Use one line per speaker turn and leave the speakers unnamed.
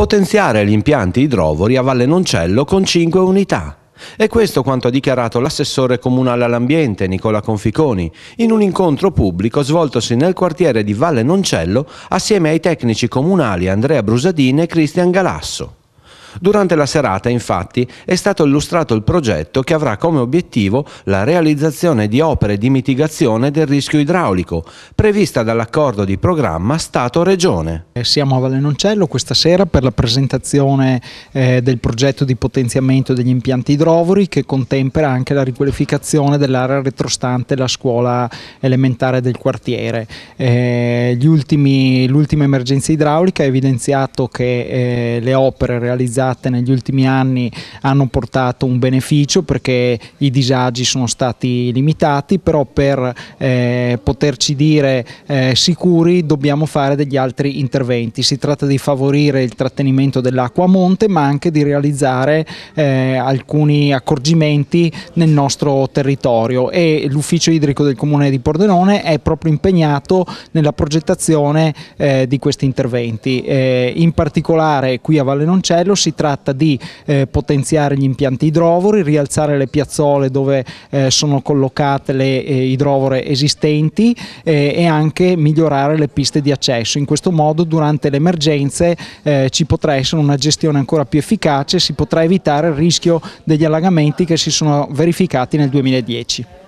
potenziare gli impianti idrovori a Valle Noncello con 5 unità. E questo quanto ha dichiarato l'assessore comunale all'ambiente Nicola Conficoni in un incontro pubblico svoltosi nel quartiere di Valle Noncello assieme ai tecnici comunali Andrea Brusadini e Cristian Galasso. Durante la serata, infatti, è stato illustrato il progetto che avrà come obiettivo la realizzazione di opere di mitigazione del rischio idraulico, prevista dall'accordo di programma Stato-Regione.
Eh, siamo a Vallenoncello
questa
sera per la presentazione eh, del progetto di potenziamento degli impianti idrovori che contempera anche la riqualificazione dell'area retrostante la scuola elementare del quartiere. Eh, l'ultima emergenza idraulica ha evidenziato che le opere realizzate realizzate negli ultimi anni hanno portato un beneficio perché i disagi sono stati limitati, però per eh, poterci dire eh, sicuri dobbiamo fare degli altri interventi. Si tratta di favorire il trattenimento dell'acqua a monte ma anche di realizzare eh, alcuni accorgimenti nel nostro territorio e l'ufficio idrico del comune di Pordenone è proprio impegnato nella progettazione eh, di questi interventi. Eh, in particolare qui a Vallenoncello si si tratta di eh, potenziare gli impianti idrovori, rialzare le piazzole dove eh, sono collocate le eh, idrovore esistenti eh, e anche migliorare le piste di accesso. In questo modo durante le emergenze eh, ci potrà essere una gestione ancora più efficace, si potrà evitare il rischio degli allagamenti che
si sono verificati nel 2010.